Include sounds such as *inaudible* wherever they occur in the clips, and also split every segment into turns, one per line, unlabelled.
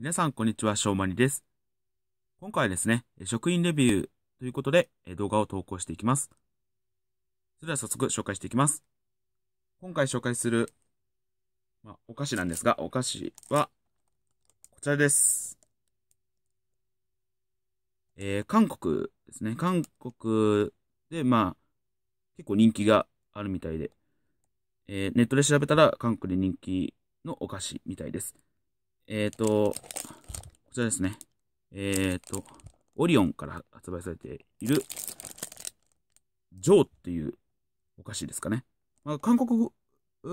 皆さん、こんにちは。しょうまりです。今回はですね、職員レビューということで動画を投稿していきます。それでは早速紹介していきます。今回紹介する、まあ、お菓子なんですが、お菓子はこちらです。えー、韓国ですね。韓国で、まあ、結構人気があるみたいで、えー、ネットで調べたら韓国で人気のお菓子みたいです。えっ、ー、と、こちらですね。えっ、ー、と、オリオンから発売されている、ジョーっていうお菓子ですかね。まあ、韓国語、う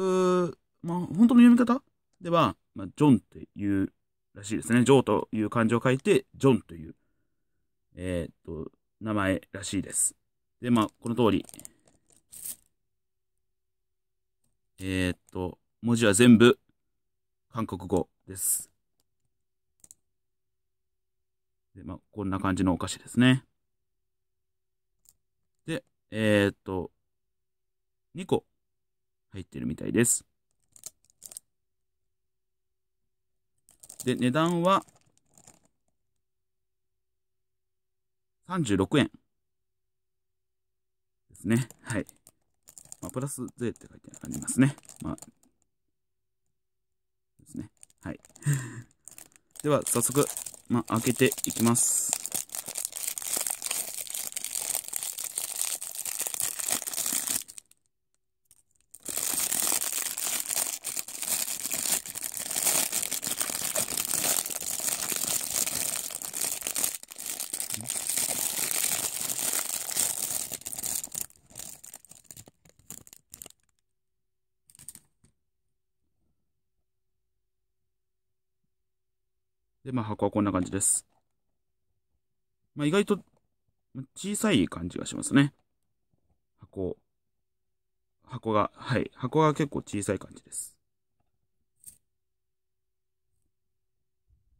ー、まあ、本当の読み方では、まあ、ジョンっていうらしいですね。ジョーという漢字を書いて、ジョンという、えっ、ー、と、名前らしいです。で、まあ、この通り、えっ、ー、と、文字は全部韓国語です。で、まあ、こんな感じのお菓子ですね。で、えー、っと、2個入ってるみたいです。で、値段は36円ですね。はい。まあ、プラス税って書いてありますね。まあはい。*laughs* では、早速、まあ、開けていきます。で、まあ箱はこんな感じです。まあ意外と小さい感じがしますね。箱。箱が、はい。箱が結構小さい感じです。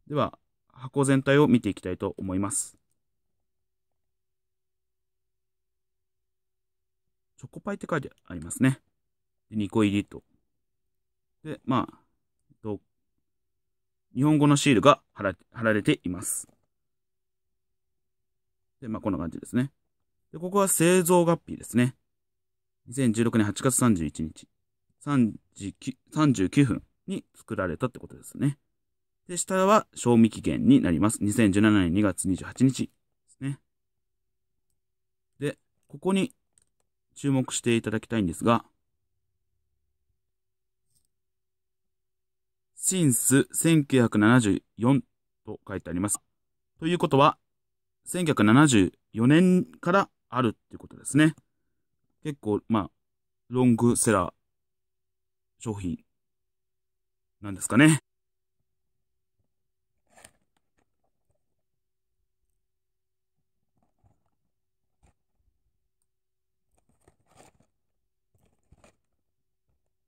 では、箱全体を見ていきたいと思います。チョコパイって書いてありますね。で2個入りと。で、まあ、えっと、日本語のシールが貼られています。で、まあ、こんな感じですね。で、ここは製造月日ですね。2016年8月31日、3時39分に作られたってことですね。で、下は賞味期限になります。2017年2月28日ですね。で、ここに注目していただきたいんですが、シンス1974と書いてあります。ということは、1974年からあるっていうことですね。結構、まあ、ロングセラー商品なんですかね。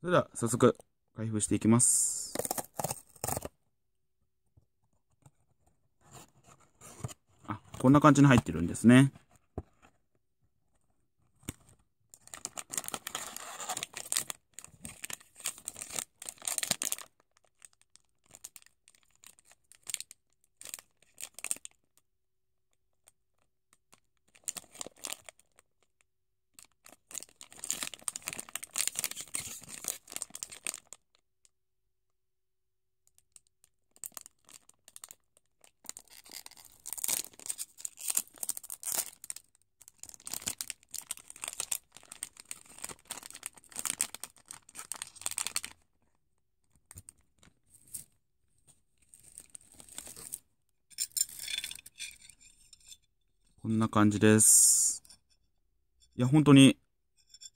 それでは早速開封していきます。こんな感じに入ってるんですね。こんな感じです。いや、本当に、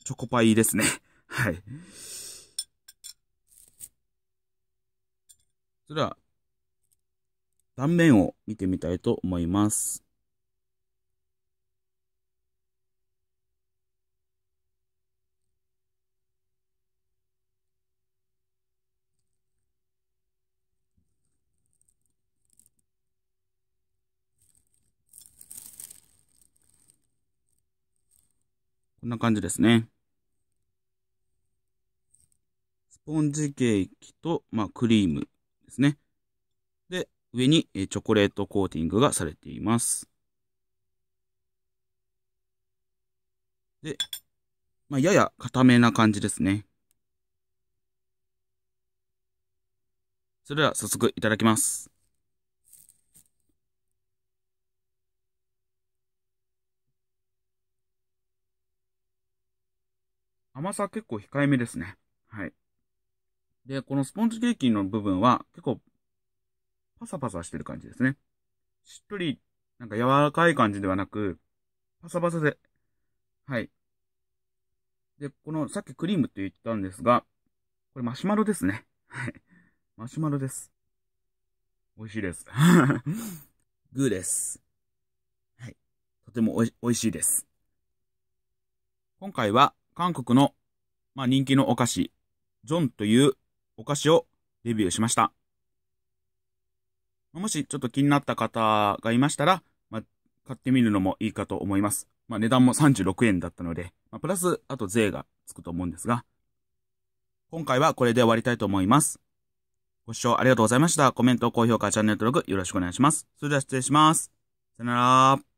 チョコパイですね。*laughs* はい。それでは、断面を見てみたいと思います。こんな感じですね。スポンジケーキと、まあ、クリームですね。で、上にチョコレートコーティングがされています。で、まあ、やや固めな感じですね。それでは早速いただきます。甘さ結構控えめですね。はい。で、このスポンジケーキの部分は結構パサパサしてる感じですね。しっとり、なんか柔らかい感じではなく、パサパサで、はい。で、このさっきクリームって言ったんですが、これマシュマロですね。はい。マシュマロです。美味しいです。グ *laughs* ーです。はい。とても美味しいです。今回は韓国の、まあ、人気のお菓子、ジョンというお菓子をレビューしました。もしちょっと気になった方がいましたら、まあ、買ってみるのもいいかと思います。まあ、値段も36円だったので、まあ、プラス、あと税がつくと思うんですが、今回はこれで終わりたいと思います。ご視聴ありがとうございました。コメント、高評価、チャンネル登録よろしくお願いします。それでは失礼します。さよなら。